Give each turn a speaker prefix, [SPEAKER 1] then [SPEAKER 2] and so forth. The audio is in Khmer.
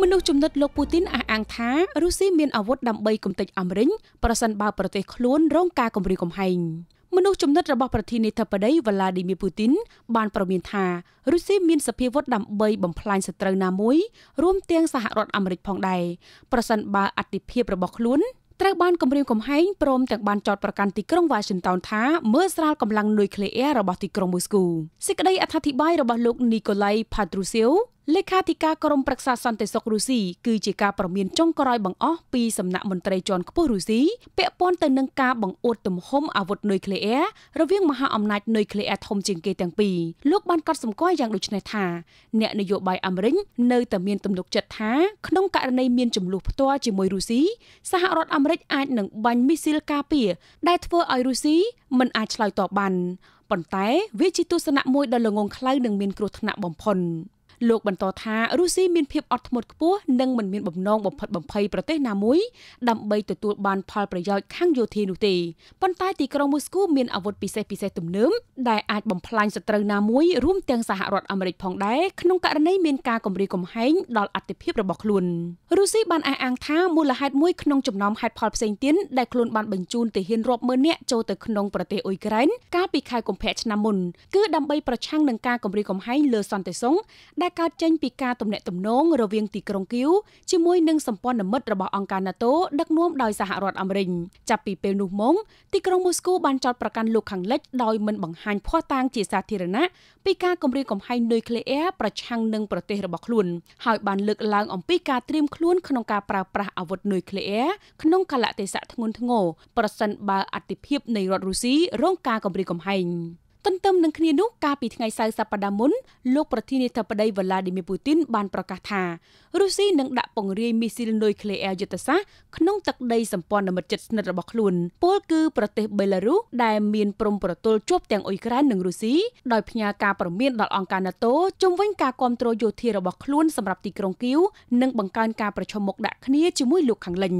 [SPEAKER 1] មនុស្សចំណិតលោកពូទីនអះអាងថារុស្ស៊ីមានអាវុធដើម្បីគំទេចអាមេរិកប្រសិនបើប្រទេសខ្លួនរងការគំរាមកំហែងមនុស្សចំណិតរបស់ប្រធានាធិបតីវ្លាឌីមៀពូទីនបានប្រមានថារុស្ស៊ីមានសភាវុធដើម្បីបំផ្លាញសត្រូវណាមួយរួមទាំងសហរដ្ឋអាមេរិកផងដែរប្រសិនបើអតិភិបរបស់ខ្លួនត្រូវបានគម្រាមកំហែងព្រមទាំងបានចោទប្រកាន់ទីក្រុង Washington ថាមើលស្រាលកម្លាំងនុយក្លេអ៊ែររបស់ទីក្រុងមូស្គូសេចក្តីអត្ថាធិប្បាយរបស់លោក Nikolai Patrushev លេខាធិការក្រមប្រឹក្សាសន្តិសុខរុស្ស៊ីគឺជាការប្រមានចុងក្រោយបង្អស់ពីសំណាក់មន្ត្រីជាន់ខ្ពស់រុស្ស៊ីពាក់ព័ន្ធទៅនឹងការបង្អួតទំហំអាវុធនុយក្លេអ៊ែររវាងមហាអំណាចនុយក្លេអ៊ែរធំជាងគេទាំងពីរលោកបានកត់សម្គាល់យ៉ាងដូចនេះថាអ្នកនយោបាយអាមេរិកនៅតែមានទំនុកចិត្តថាក្នុងករណីមានចំនួនផ្ទាល់ជាមួយរុស្ស៊ីសហរដ្ឋអាមេរិកអាចនឹងបាញ់មីស៊ីលការពារដែលធ្វើឲ្យរុស្ស៊ីមិនអាចឆ្លើយតបបានប៉ុន្តែវាជាទស្សនៈមួយដ៏ល្ងងខ្លៅនិងមានគ្រោះថ្នាក់បំផុតលោកបន្តថារុស្ស៊ីមានភាពអត់ធ្មត់ខ្ពស់និងមិនមានបំណងបំផិតបំភ័យប្រទេសណាមួយដើម្បីទទួលបានផលប្រយោជន៍ខាងយោធានោះទេប៉ុន្តែទីក្រុងមូស្គូមានអាវុធពិសេសពិសេសទំនើបដែលអាចបំផ្លាញសត្រូវណាមួយរួមទាំងសហរដ្ឋអាមេរិកផងដែរក្នុងករណីមានការគំរាមកំហែងដល់អធិភាពរបស់ខ្លួនរុស្ស៊ីបានអះអាងថាមូលហេតុមួយក្នុងចំណោមហេតុផលផ្សេងទៀតដែលខ្លួនបានបញ្ជូនទាហានរាប់ម៉ឺននាក់ចូលទៅក្នុងប្រទេសអ៊ុយក្រែនកាលពីខែកុម្ភៈឆ្នាំមុនគឺដើម្បីប្រឆាំងនឹងការគំរាមកំហែងលើសន្តិសុខដែលកើតចេញពីការទំនាក់ទំនងរវាងទីក្រុងគីវជាមួយនឹងសម្ព័ន្ធមិត្តរបស់អង្គការ NATO ដឹកនាំដោយសហរដ្ឋអាមេរិកចាប់ពីពេលនោះមកទីក្រុងមូស្គូបានចោទប្រកាន់លោកខាងលិចដោយមិនបង្ហាញភស្តុតាងជាសាធារណៈពីការគំរាមកំហែងនុយក្លេអ៊ែរប្រឆាំងនឹងប្រទេសរបស់ខ្លួន ហើយបានលើកឡើងអំពីការត្រៀមខ្លួនក្នុងការប្រើប្រាស់អាវុធនុយក្លេអ៊ែរក្នុងកលៈទេសៈធ្ងន់ធ្ងរប្រសិនបើអតិភិបនៃរដ្ឋរុស្ស៊ីរងការគំរាមកំហែងទន្ទឹមនឹងគ្នានោះកាលពីថ្ងៃសៅរ៍សប្តាហ៍មុនលោកប្រធានាធិបតីវ្លាឌីមៀពូទីនបានប្រកាសថារុស្ស៊ីនឹងដាក់ពង្រាយមីស៊ីលនុយក្លេអ៊ែរយុទ្ធសាស្ត្រក្នុងទឹកដីសម្ព័ន្ធមិត្តជិតស្និទ្ធរបស់ខ្លួនពលគឺប្រទេសបេឡារុសដែលមានព្រំប្រទល់ជាប់ទាំងអ៊ុយក្រែននិងរុស្ស៊ីដោយផ្ញើការព្រមានដល់អង្គការ NATO ជំវិញការគ្រប់គ្រងយោធារបស់ខ្លួនសម្រាប់ទីក្រុងគៀវនិងបង្កើនការប្រឈមមុខដាក់គ្នាជាមួយលោកខាងលិច